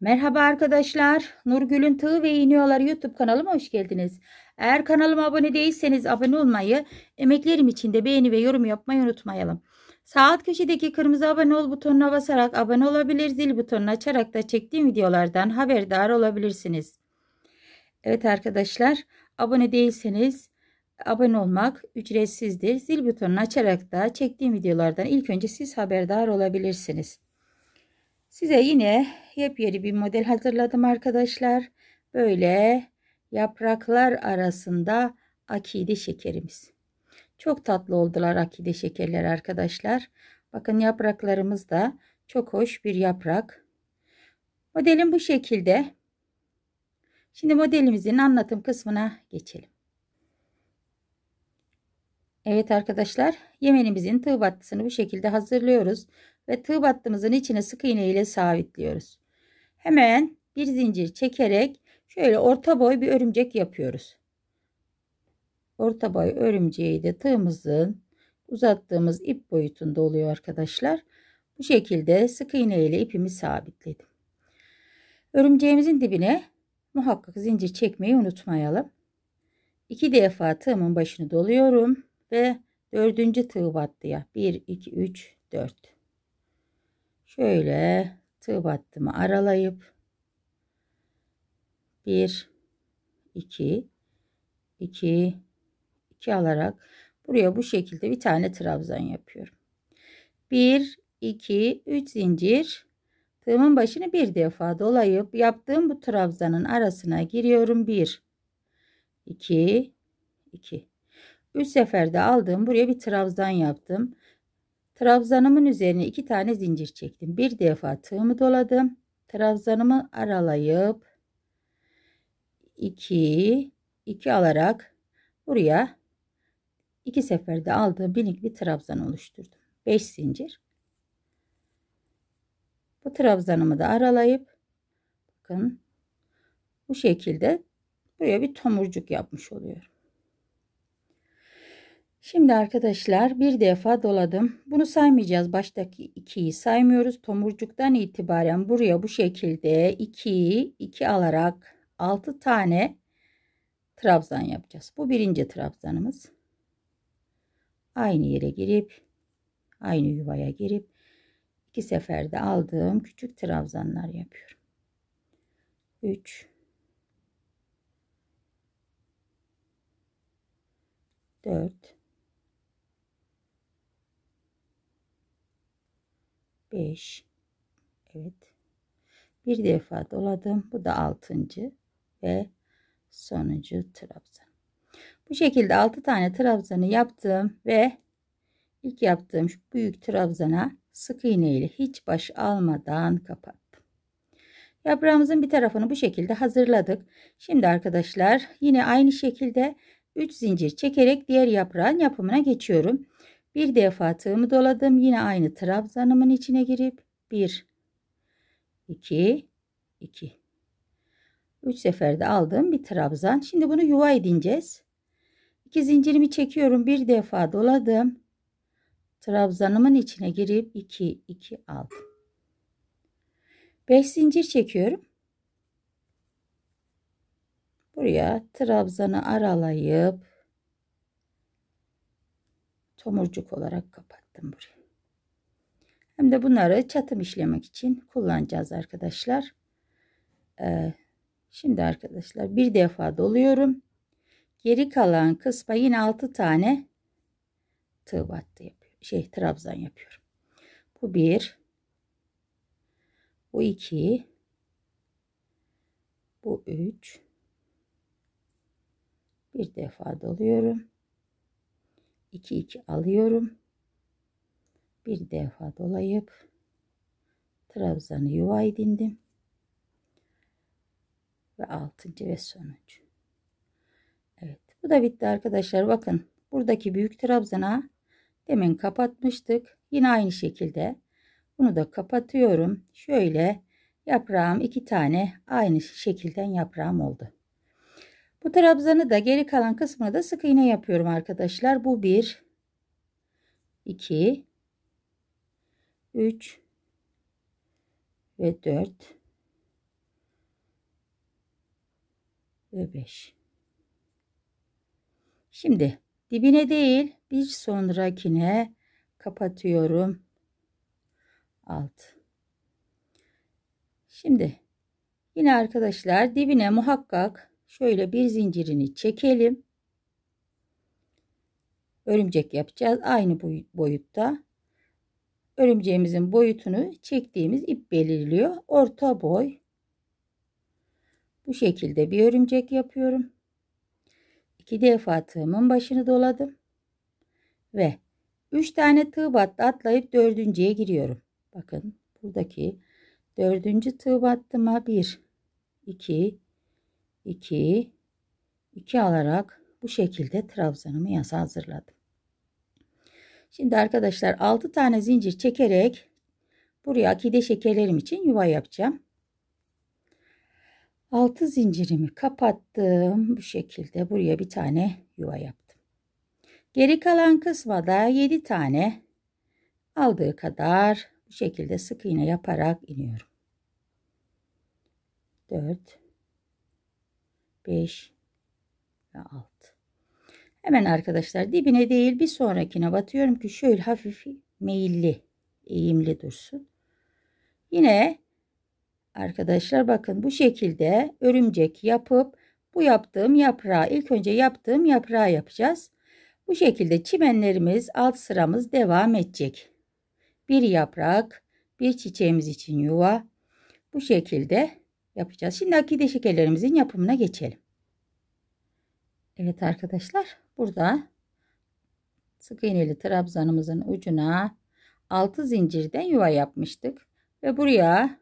Merhaba arkadaşlar. Nurgül'ün Tığı ve İğniyorlar YouTube kanalıma hoş geldiniz. Eğer kanalıma abone değilseniz abone olmayı, emeklerim için de beğeni ve yorum yapmayı unutmayalım. Sağ alt köşedeki kırmızı abone ol butonuna basarak abone olabilir, zil butonunu açarak da çektiğim videolardan haberdar olabilirsiniz. Evet arkadaşlar, abone değilseniz abone olmak ücretsizdir. Zil butonunu açarak da çektiğim videolardan ilk önce siz haberdar olabilirsiniz. Size yine yepyeni bir model hazırladım arkadaşlar. Böyle yapraklar arasında akide şekerimiz. Çok tatlı oldular akide şekerler arkadaşlar. Bakın yapraklarımız da çok hoş bir yaprak. Modelin bu şekilde. Şimdi modelimizin anlatım kısmına geçelim. Evet arkadaşlar yemenimizin tığ battısını bu şekilde hazırlıyoruz ve tığ battımızın içine sık iğne ile sabitliyoruz. Hemen bir zincir çekerek şöyle orta boy bir örümcek yapıyoruz. Orta boy örümceği de tığımızın uzattığımız ip boyutunda oluyor arkadaşlar. Bu şekilde sık iğne ile ipimi sabitledim. Örümceğimizin dibine muhakkak zincir çekmeyi unutmayalım. İki defa tığımın başını doluyorum ve dördüncü tığ battıya 1 2 3 4 şöyle tığ battımı aralayıp 1 2 2 2 alarak buraya bu şekilde bir tane trabzan yapıyorum. 1 2 3 zincir tığımın başını bir defa dolayıp yaptığım bu trabzanın arasına giriyorum. 1 2 2 3 seferde aldığım buraya bir trabzan yaptım. Trabzanımın üzerine iki tane zincir çektim. Bir defa tığımı doladım. Trabzanımı aralayıp 2 2 alarak buraya iki seferde aldığım binik bir trabzan oluşturdum. 5 zincir. Bu trabzanımı da aralayıp bakın bu şekilde buraya bir tomurcuk yapmış oluyorum. Şimdi arkadaşlar bir defa doladım. Bunu saymayacağız. Baştaki 2'yi saymıyoruz. Tomurcuktan itibaren buraya bu şekilde 2'yi 2 alarak 6 tane trabzan yapacağız. Bu birinci trabzanımız. Aynı yere girip aynı yuvaya girip iki seferde aldığım küçük trabzanlar yapıyorum. 3 4 5 evet bir defa doladım bu da altıncı ve sonuncu trabzan bu şekilde 6 tane trabzanı yaptım ve ilk yaptığım şu büyük trabzana sık iğne ile hiç baş almadan kapattım yaprağımızın bir tarafını bu şekilde hazırladık şimdi arkadaşlar yine aynı şekilde 3 zincir çekerek diğer yaprağın yapımına geçiyorum bir defa tığımı doladım. Yine aynı trabzanımın içine girip 1 2 2 3 seferde aldım bir trabzan. Şimdi bunu yuva edineceğiz. 2 zincirimi çekiyorum. Bir defa doladım. Trabzanımın içine girip 2 2 aldım. 5 zincir çekiyorum. Buraya trabzanı aralayıp tomurcuk olarak kapattım burayı. Hem de bunları çatım işlemek için kullanacağız arkadaşlar. Ee, şimdi arkadaşlar bir defa doluyorum. Geri kalan kısma yine 6 tane tığ battı yapıyorum. Şey trabzan yapıyorum. Bu bir. Bu iki. Bu üç. Bir defa doluyorum. 2 2 alıyorum. Bir defa dolayıp trabzanı yuva edindim. Ve altıncı ve sonuncu. Evet bu da bitti arkadaşlar. Bakın buradaki büyük trabzana demin kapatmıştık. Yine aynı şekilde bunu da kapatıyorum. Şöyle yaprağım iki tane aynı şekilde yaprağım oldu. Bu trabzanı da geri kalan kısmına da sık iğne yapıyorum arkadaşlar. Bu bir, iki, üç ve dört ve beş. Şimdi dibine değil bir sonrakine kapatıyorum. Alt. Şimdi yine arkadaşlar dibine muhakkak Şöyle bir zincirini çekelim. Örümcek yapacağız. Aynı boyutta. Örümceğimizin boyutunu çektiğimiz ip belirliyor. Orta boy. Bu şekilde bir örümcek yapıyorum. İki defa tığımın başını doladım. Ve 3 tane tığ battı atlayıp dördüncüye giriyorum. Bakın buradaki dördüncü tığ battıma 1, 2, 2 2 alarak bu şekilde trabzanımı yasa hazırladım. Şimdi arkadaşlar 6 tane zincir çekerek buraya akide şekerlerim için yuva yapacağım. 6 zincirimi kapattım. Bu şekilde buraya bir tane yuva yaptım. Geri kalan kısma da 7 tane aldığı kadar bu şekilde sık iğne yaparak iniyorum. 4 5 ve 6. Hemen arkadaşlar dibine değil bir sonrakine batıyorum ki şöyle hafif meyilli, eğimli dursun. Yine arkadaşlar bakın bu şekilde örümcek yapıp bu yaptığım yaprağı ilk önce yaptığım yaprağı yapacağız. Bu şekilde çimenlerimiz alt sıramız devam edecek. Bir yaprak, bir çiçeğimiz için yuva. Bu şekilde yapacağız. Şimdi akide şekerlerimizin yapımına geçelim. Evet arkadaşlar burada sık iğneli trabzanımızın ucuna 6 zincirden yuva yapmıştık. Ve buraya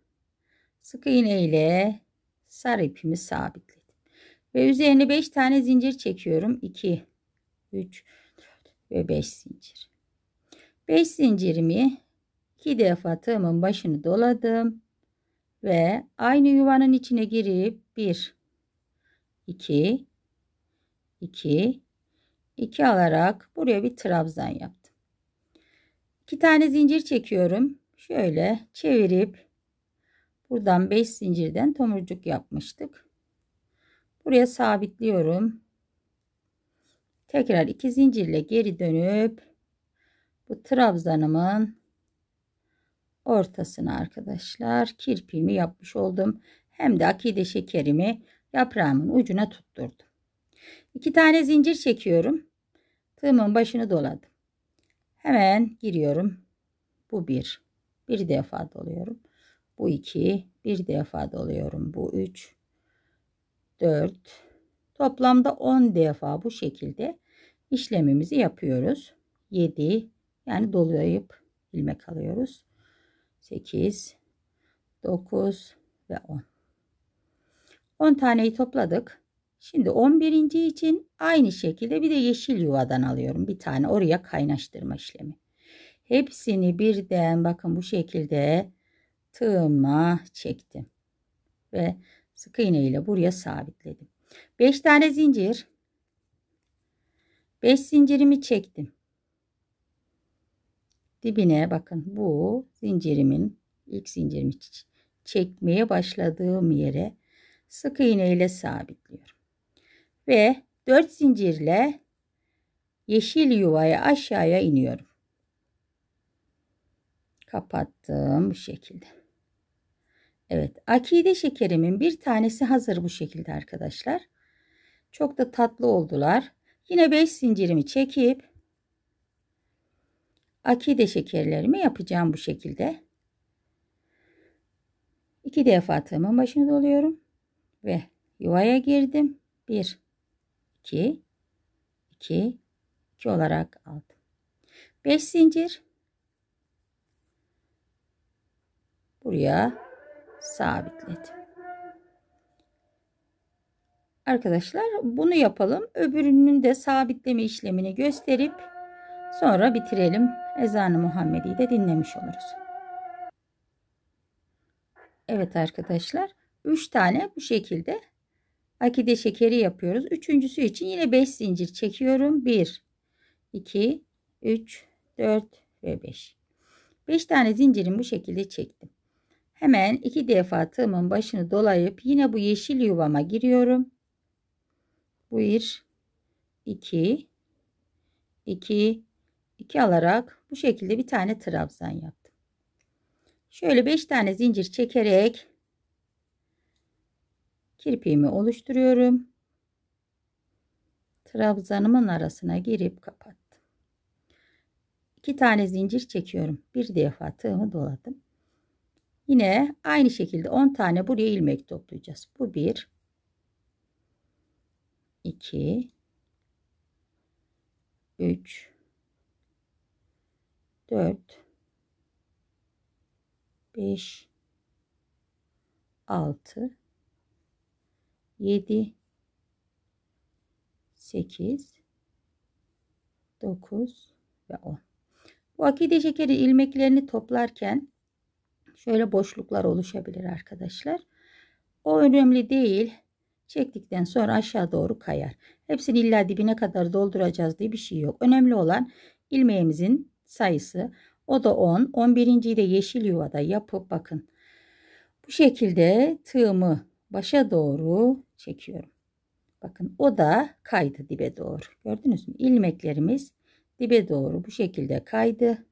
sık iğne ile sarı ipimi sabitledim. Ve üzerine 5 tane zincir çekiyorum. 2, 3 ve 5 zincir. 5 zincirimi 2 defa tığımın başını doladım ve aynı yuvanın içine girip 1 2 2 2 alarak buraya bir trabzan yaptım. 2 tane zincir çekiyorum. Şöyle çevirip buradan 5 zincirden tomurcuk yapmıştık. Buraya sabitliyorum. Tekrar 2 zincirle geri dönüp bu trabzanımın ortasına arkadaşlar kirpiğimi yapmış oldum. Hem de akide şekerimi yaprağımın ucuna tutturdum. İki tane zincir çekiyorum. Tığımın başını doladım. Hemen giriyorum. Bu bir. Bir defa doluyorum. Bu iki. Bir defa doluyorum. Bu üç. Dört. Toplamda on defa bu şekilde işlemimizi yapıyoruz. Yedi. Yani dolayıp ilmek alıyoruz. 8, 9 ve 10. 10 taneyi topladık. Şimdi 11. için aynı şekilde bir de yeşil yuvadan alıyorum. Bir tane oraya kaynaştırma işlemi. Hepsini birden bakın bu şekilde tığıma çektim. Ve sık iğne ile buraya sabitledim. 5 tane zincir. 5 zincirimi çektim dibine bakın bu zincirimin ilk zincirimi çekmeye başladığım yere sık iğne ile sabitliyorum. Ve 4 zincirle yeşil yuvaya aşağıya iniyorum. Kapattım bu şekilde. Evet akide şekerimin bir tanesi hazır bu şekilde arkadaşlar. Çok da tatlı oldular. Yine 5 zincirimi çekip akide şekerlerimi yapacağım bu şekilde. İki defa tığımın başını doluyorum ve yuvaya girdim. 1 2 2 2 olarak aldım. 5 zincir buraya sabitledim. Arkadaşlar bunu yapalım. Öbürünün de sabitleme işlemini gösterip sonra bitirelim ezanı Muhammedi'yi de dinlemiş oluruz. Evet arkadaşlar 3 tane bu şekilde akide şekeri yapıyoruz. Üçüncüsü için yine 5 zincir çekiyorum. 1, 2, 3, 4 ve 5. 5 tane zincirimi bu şekilde çektim. Hemen iki defa tığımın başını dolayıp yine bu yeşil yuvama giriyorum. Bu bir, iki, iki, iki alarak bu şekilde bir tane trabzan yaptım. Şöyle 5 tane zincir çekerek kirpiğimi oluşturuyorum. Trabzanımın arasına girip kapattım. 2 tane zincir çekiyorum. Bir defa tığımı doladım. Yine aynı şekilde 10 tane buraya ilmek toplayacağız. Bu 1 2 3 4 5 6 7 8 9 ve 10. Bu akide şekeri ilmeklerini toplarken şöyle boşluklar oluşabilir arkadaşlar. O önemli değil. Çektikten sonra aşağı doğru kayar. Hepsini illa dibine kadar dolduracağız diye bir şey yok. Önemli olan ilmeğimizin sayısı. O da 10. 11. de yeşil yuvada yapıp bakın. Bu şekilde tığımı başa doğru çekiyorum. Bakın o da kaydı dibe doğru. Gördünüz mü? İlmeklerimiz dibe doğru bu şekilde kaydı.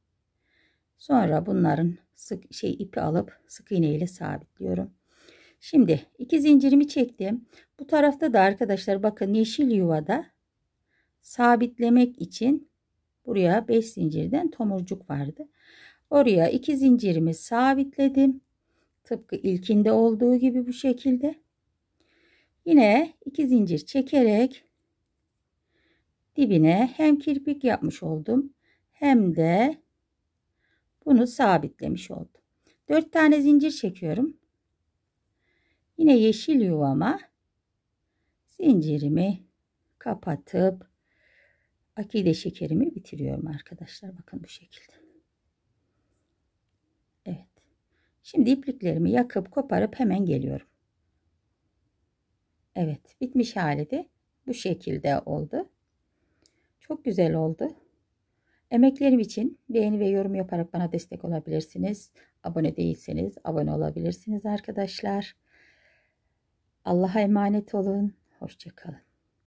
Sonra bunların sık şey ipi alıp sık iğne ile sabitliyorum. Şimdi iki zincirimi çektim. Bu tarafta da arkadaşlar bakın yeşil yuvada sabitlemek için Buraya 5 zincirden tomurcuk vardı. Oraya 2 zincirimi sabitledim. Tıpkı ilkinde olduğu gibi bu şekilde. Yine 2 zincir çekerek dibine hem kirpik yapmış oldum hem de bunu sabitlemiş oldum. 4 tane zincir çekiyorum. Yine yeşil yuvama zincirimi kapatıp akide şekerimi bitiriyorum arkadaşlar. Bakın bu şekilde. Evet. Şimdi ipliklerimi yakıp koparıp hemen geliyorum. Evet. Bitmiş hali de bu şekilde oldu. Çok güzel oldu. Emeklerim için beğeni ve yorum yaparak bana destek olabilirsiniz. Abone değilseniz abone olabilirsiniz arkadaşlar. Allah'a emanet olun. Hoşçakalın.